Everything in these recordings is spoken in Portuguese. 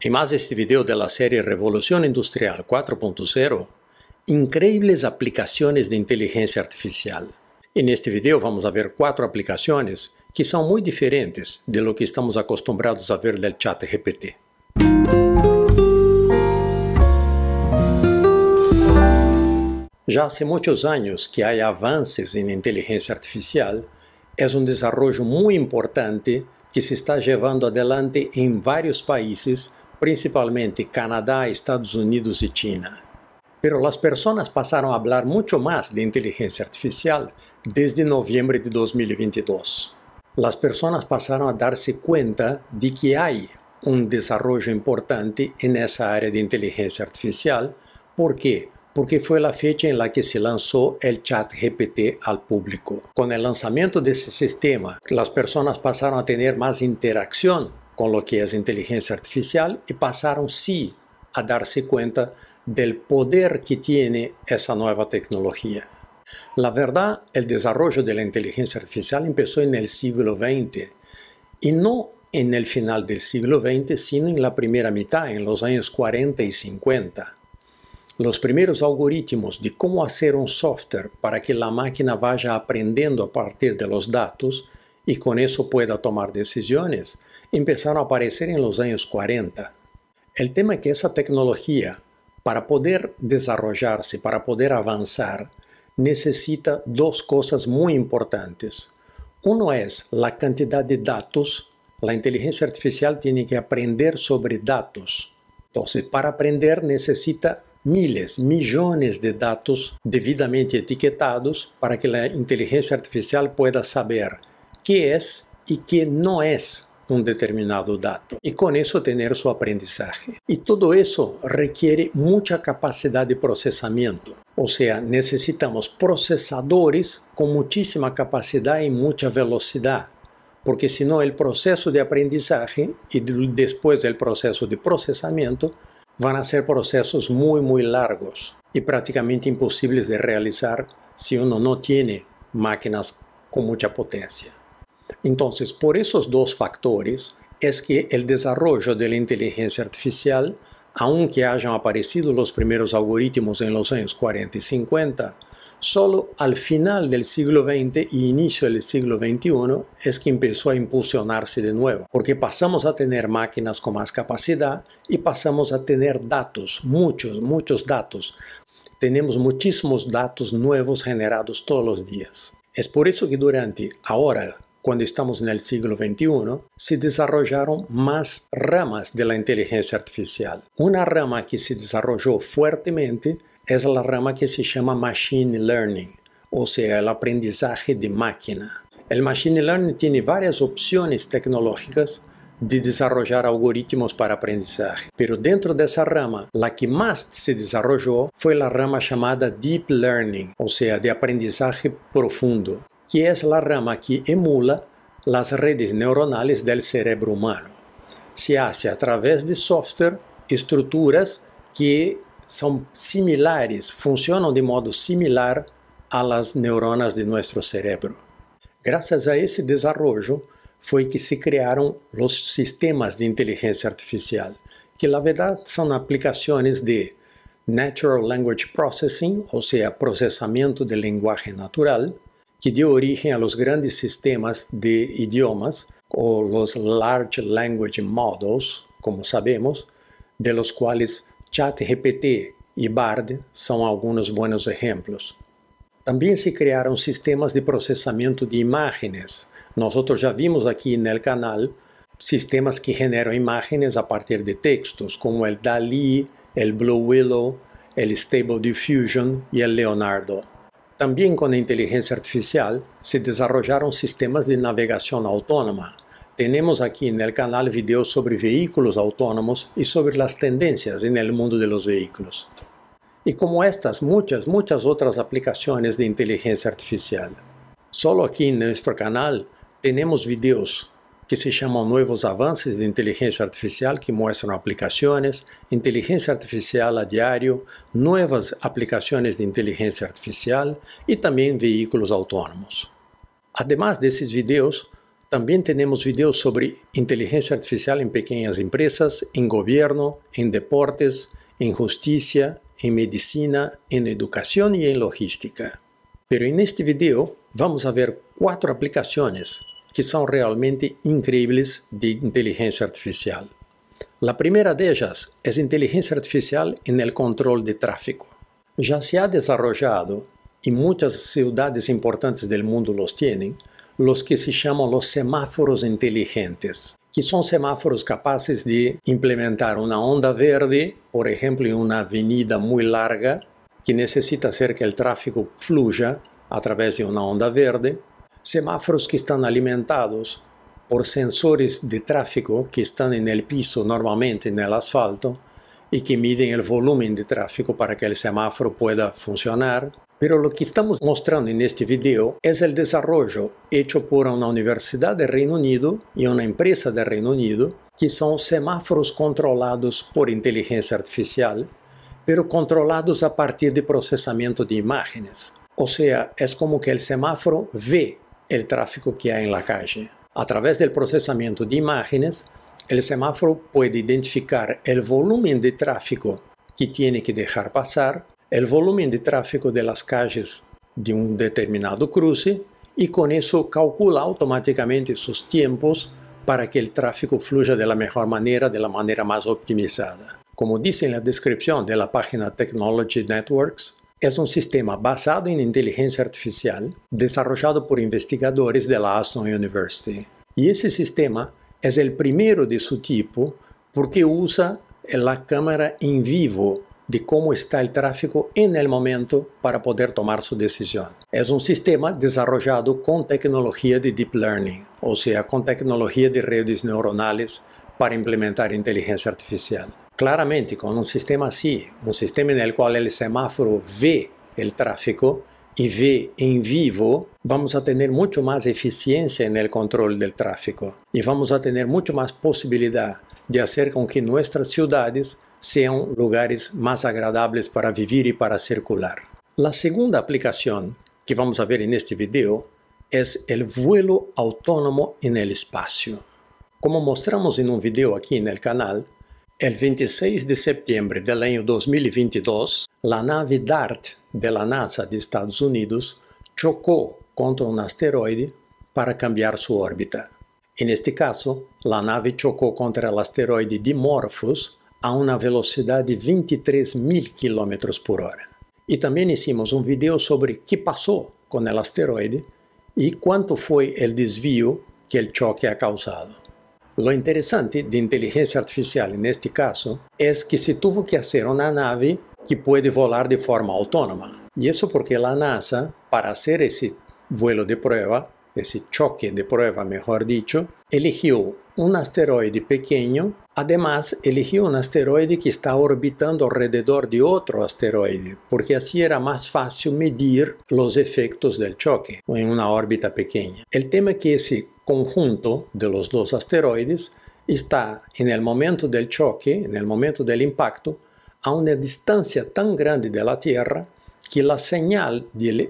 En más este video de la serie Revolución Industrial 4.0, increíbles aplicaciones de inteligencia artificial. En este video vamos a ver cuatro aplicaciones que son muy diferentes de lo que estamos acostumbrados a ver del chat GPT. Já há muitos anos que há avanços em inteligência artificial, é um desenvolvimento muito importante que se está levando adelante em vários países principalmente Canadá, Estados Unidos y China. Pero las personas pasaron a hablar mucho más de inteligencia artificial desde noviembre de 2022. Las personas pasaron a darse cuenta de que hay un desarrollo importante en esa área de inteligencia artificial. ¿Por qué? Porque fue la fecha en la que se lanzó el chat GPT al público. Con el lanzamiento de ese sistema, las personas pasaron a tener más interacción con lo que es inteligencia artificial y pasaron sí a darse cuenta del poder que tiene esa nueva tecnología. La verdad, el desarrollo de la inteligencia artificial empezó en el siglo XX y no en el final del siglo XX, sino en la primera mitad, en los años 40 y 50. Los primeros algoritmos de cómo hacer un software para que la máquina vaya aprendiendo a partir de los datos y con eso pueda tomar decisiones empezaram a aparecer em los anos 40. O tema é que essa tecnologia, para poder desarrollarse, para poder avançar, necessita duas coisas muito importantes. Uma é a quantidade de dados. A inteligencia artificial tem que aprender sobre dados. Então, para aprender necessita miles, milhões de dados devidamente etiquetados para que a inteligencia artificial pueda saber é e o que não é. un determinado dato y con eso tener su aprendizaje. Y todo eso requiere mucha capacidad de procesamiento. O sea, necesitamos procesadores con muchísima capacidad y mucha velocidad, porque si no el proceso de aprendizaje y después el proceso de procesamiento van a ser procesos muy muy largos y prácticamente imposibles de realizar si uno no tiene máquinas con mucha potencia. Entonces, por esos dos factores es que el desarrollo de la inteligencia artificial, aunque hayan aparecido los primeros algoritmos en los años 40 y 50, solo al final del siglo XX y inicio del siglo XXI es que empezó a impulsionarse de nuevo, porque pasamos a tener máquinas con más capacidad y pasamos a tener datos, muchos, muchos datos. Tenemos muchísimos datos nuevos generados todos los días. Es por eso que durante ahora cuando estamos en el siglo XXI, se desarrollaron más ramas de la inteligencia artificial. Una rama que se desarrolló fuertemente es la rama que se llama Machine Learning, o sea, el aprendizaje de máquina. El Machine Learning tiene varias opciones tecnológicas de desarrollar algoritmos para aprendizaje. Pero dentro de esa rama, la que más se desarrolló fue la rama llamada Deep Learning, o sea, de aprendizaje profundo. que es la rama que emula las redes neuronales del cerebro humano. Se hace a través de software, estructuras que são similares, funcionam de modo similar às neuronas de nosso cérebro. Graças a esse desenvolvimento foi que se criaram os sistemas de inteligência artificial, que na verdade são aplicações de Natural Language Processing, ou seja, processamento de linguagem natural, que dio origen a los grandes sistemas de idiomas o los Large Language Models, como sabemos, de los cuales ChatGPT y BARD son algunos buenos ejemplos. También se crearon sistemas de procesamiento de imágenes. Nosotros ya vimos aquí en el canal sistemas que generan imágenes a partir de textos, como el DALI, el Blue Willow, el Stable Diffusion y el Leonardo. También con la inteligencia artificial se desarrollaron sistemas de navegación autónoma. Tenemos aquí en el canal videos sobre vehículos autónomos y sobre las tendencias en el mundo de los vehículos. Y como estas, muchas, muchas otras aplicaciones de inteligencia artificial. Solo aquí en nuestro canal tenemos videos que se chamam Novos Avanços de Inteligência Artificial, que mostram aplicações, inteligência artificial a diário, novas aplicações de inteligência artificial e também veículos autônomos. Ademais desses vídeos, também temos vídeos sobre inteligência artificial em pequenas empresas, em governo, em deportes, em justiça, em medicina, em educação e em logística. Mas neste vídeo vamos ver quatro aplicações que são realmente incríveis de inteligência artificial. A primeira delas é inteligência artificial no controle de tráfego. Já se ha desarrollado, e muitas ciudades importantes do mundo los têm, os que se chamam os semáforos inteligentes, que são semáforos capaces de implementar uma onda verde, por exemplo, em uma avenida muito larga, que necessita ser que o tráfego fluya através de uma onda verde, semáforos que estão alimentados por sensores de tráfego que estão no piso, normalmente no asfalto, e que miden o volume de tráfego para que o semáforo pueda funcionar. Pero lo que estamos mostrando neste vídeo é o desenvolvimento desarrollo hecho por uma universidade de Reino Unido e uma empresa de Reino Unido, que são semáforos controlados por inteligencia artificial, pero controlados a partir de processamento de imagens. Ou seja, é como que o semáforo vê el tráfico que hay en la calle. A través del procesamiento de imágenes, el semáforo puede identificar el volumen de tráfico que tiene que dejar pasar, el volumen de tráfico de las calles de un determinado cruce y con eso calcula automáticamente sus tiempos para que el tráfico fluya de la mejor manera, de la manera más optimizada. Como dice en la descripción de la página Technology Networks, é um sistema baseado em inteligência artificial desenvolvido por investigadores da Aston University. E esse sistema é o primeiro de seu tipo porque usa a cámara em vivo de como está o tráfego en el momento para poder tomar sua decisão. É um sistema desenvolvido com tecnologia de deep learning, ou seja, com tecnologia de redes neuronais para implementar inteligência artificial. claramente con un sistema así, un sistema en el cual el semáforo ve el tráfico y ve en vivo, vamos a tener mucho más eficiencia en el control del tráfico y vamos a tener mucho más posibilidad de hacer con que nuestras ciudades sean lugares más agradables para vivir y para circular. La segunda aplicación que vamos a ver en este video es el vuelo autónomo en el espacio. Como mostramos en un video aquí en el canal, El 26 de septiembre del ano 2022, la nave DART da NASA de Estados Unidos chocou contra um asteroide para cambiar sua órbita. Neste este caso, a nave chocou contra o asteroide Dimorphos a uma velocidade de 23 mil km por hora. E também hicimos um vídeo sobre o que passou com o asteroide e quanto foi o desvio que o choque ha causado. Lo interessante de inteligência artificial neste caso é que se tuvo que fazer uma nave que pode voar de forma autônoma. E isso porque a NASA, para fazer esse vuelo de prova, esse choque de prova, melhor dicho, eligiu um asteroide pequeno, además eligiu um asteroide que está orbitando ao redor de outro asteroide, porque assim era mais fácil medir os efeitos do choque em uma órbita pequena. O tema é que esse conjunto de los dos asteroides está en el momento del choque, en el momento del impacto, a una distancia tan grande de la Tierra que la señal de,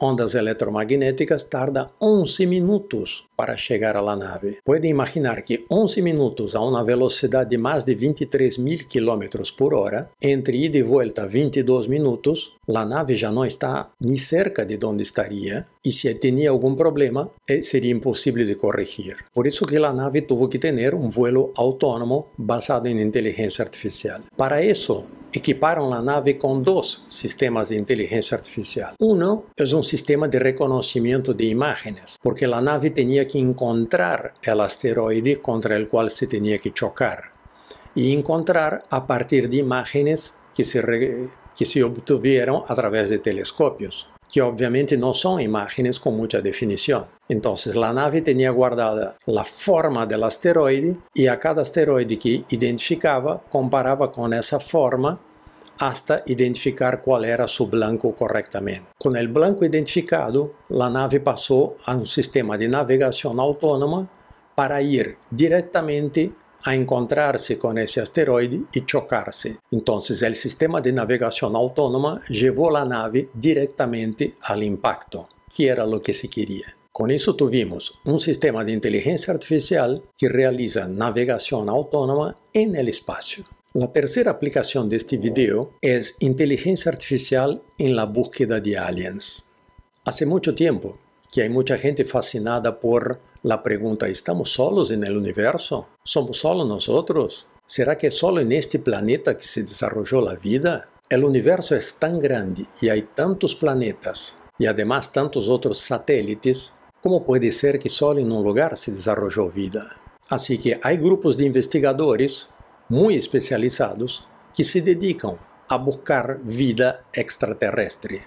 ondas eletromagnéticas tarda 11 minutos para chegar à nave. Pode imaginar que 11 minutos a uma velocidade de mais de 23 mil km por hora, entre ida e volta 22 minutos, a nave já não está nem cerca de onde estaria e se tinha algum problema, eh, seria impossível de corrigir. Por isso que a nave teve que ter um voo autônomo baseado em inteligência artificial. Para isso, equiparon la nave con dos sistemas de inteligencia artificial. Uno es un sistema de reconocimiento de imágenes, porque la nave tenía que encontrar el asteroide contra el cual se tenía que chocar y encontrar a partir de imágenes que se, que se obtuvieron a través de telescopios que obviamente no son imágenes con mucha definición. Entonces la nave tenía guardada la forma del asteroide y a cada asteroide que identificaba comparaba con esa forma hasta identificar qual era seu blanco correctamente. Com o blanco identificado, a nave passou a um sistema de navegação autónoma para ir diretamente a encontrarse com esse asteroide e chocar-se. Então, o sistema de navegação autónoma levou a nave diretamente ao impacto, que era o que se queria. Com isso, tuvimos um sistema de inteligência artificial que realiza navegação autónoma em el espaço. La tercera aplicación de este video es inteligencia artificial en la búsqueda de aliens. Hace mucho tiempo que hay mucha gente fascinada por la pregunta ¿estamos solos en el universo? ¿Somos solos nosotros? ¿Será que solo en este planeta que se desarrolló la vida? El universo es tan grande y hay tantos planetas y además tantos otros satélites, ¿cómo puede ser que solo en un lugar se desarrolló vida? Así que hay grupos de investigadores muito especializados que se dedicam a buscar vida extraterrestre.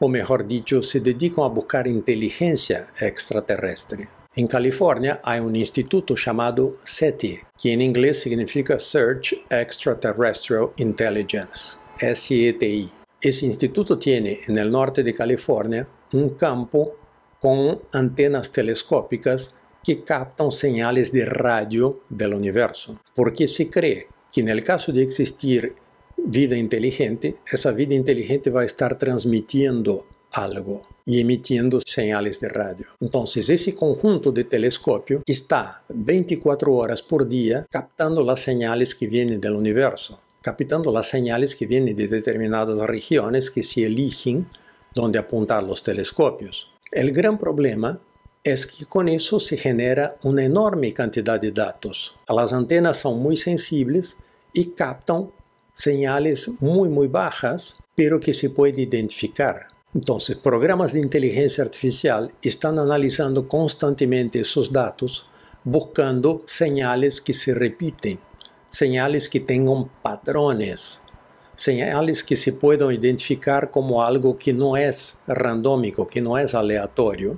Ou melhor dito, se dedicam a buscar inteligência extraterrestre. Em Califórnia, há um instituto chamado SETI, que em inglês significa Search Extraterrestrial Intelligence, SETI. Esse instituto tem, no norte de Califórnia, um campo com antenas telescópicas que captan señales de radio del universo, porque se cree que en el caso de existir vida inteligente, esa vida inteligente va a estar transmitiendo algo y emitiendo señales de radio. Entonces, ese conjunto de telescopio está 24 horas por día captando las señales que vienen del universo, captando las señales que vienen de determinadas regiones que se eligen donde apuntar los telescopios. El gran problema é que com isso se genera uma enorme quantidade de dados. As antenas são muito sensíveis e captam señales muito muito bajas, mas que se pode identificar. Então, programas de inteligência artificial estão analisando constantemente esses dados, buscando señales que se repitem, señales que tenham padrões, señales que se possam identificar como algo que não é randômico, que não é aleatório.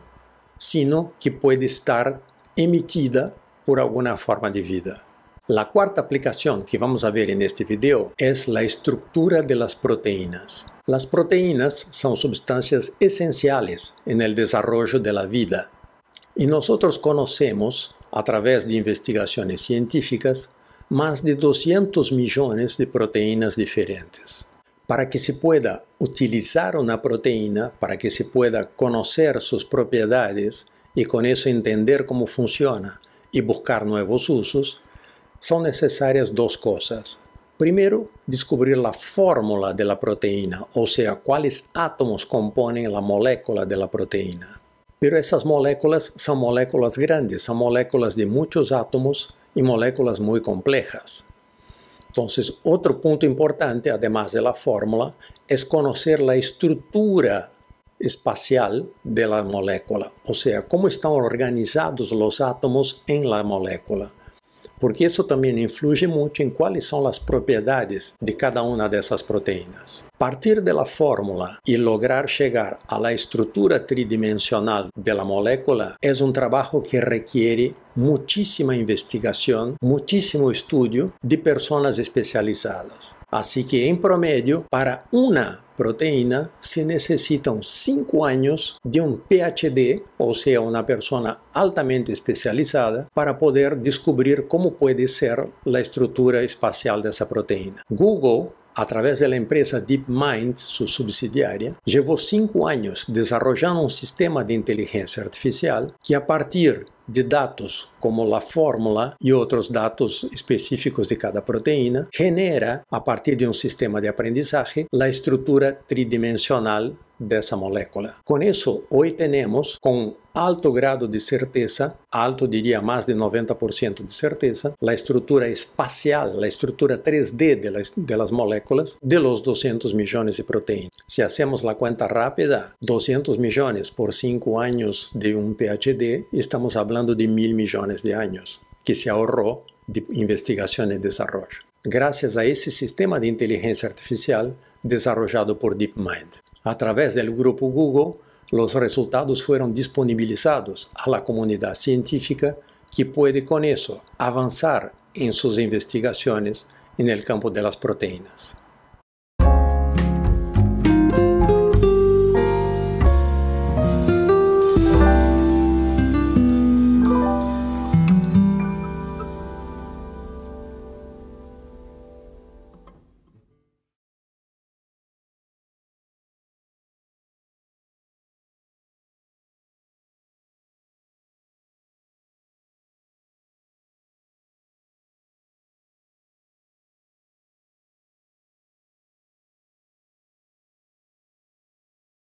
sino que puede estar emitida por alguna forma de vida. La cuarta aplicación que vamos a ver en este video es la estructura de las proteínas. Las proteínas son sustancias esenciales en el desarrollo de la vida y nosotros conocemos, a través de investigaciones científicas, más de 200 millones de proteínas diferentes para que se pueda utilizar una proteína, para que se pueda conocer sus propiedades y con eso entender cómo funciona y buscar nuevos usos, son necesarias dos cosas. Primero, descubrir la fórmula de la proteína, o sea, cuáles átomos componen la molécula de la proteína. Pero esas moléculas son moléculas grandes, son moléculas de muchos átomos y moléculas muy complejas. Entonces, otro punto importante, además de la fórmula, es conocer la estructura espacial de la molécula, o sea, cómo están organizados los átomos en la molécula. porque isso também influi muito em quais são as propriedades de cada uma dessas proteínas. Partir da fórmula e lograr chegar à estrutura tridimensional da molécula é um trabalho que requer muitíssima investigação, muitíssimo estudo de pessoas especializadas. Assim que, em promedio, para uma proteína se necesitan 5 años de un PhD, o sea, una persona altamente especializada, para poder descubrir cómo puede ser la estructura espacial de esa proteína. Google através da empresa DeepMind, sua subsidiária, levou cinco anos desenvolvendo um sistema de inteligência artificial que, a partir de dados como a fórmula e outros dados específicos de cada proteína, genera, a partir de um sistema de aprendizagem, a estrutura tridimensional dessa molécula. Com isso, hoje temos com alto grado de certeza, alto diria mais de 90% de certeza, a estrutura espacial, a estrutura 3D das de moléculas de los 200 milhões de proteínas. Se fazemos hacemos a conta rápida, 200 milhões por 5 anos de um PhD, estamos falando de mil milhões de anos que se ahorrou de investigação e desenvolvimento. Graças a esse sistema de inteligência artificial, desarrollado por DeepMind. A través del grupo Google, los resultados fueron disponibilizados a la comunidad científica que puede con eso avanzar en sus investigaciones en el campo de las proteínas.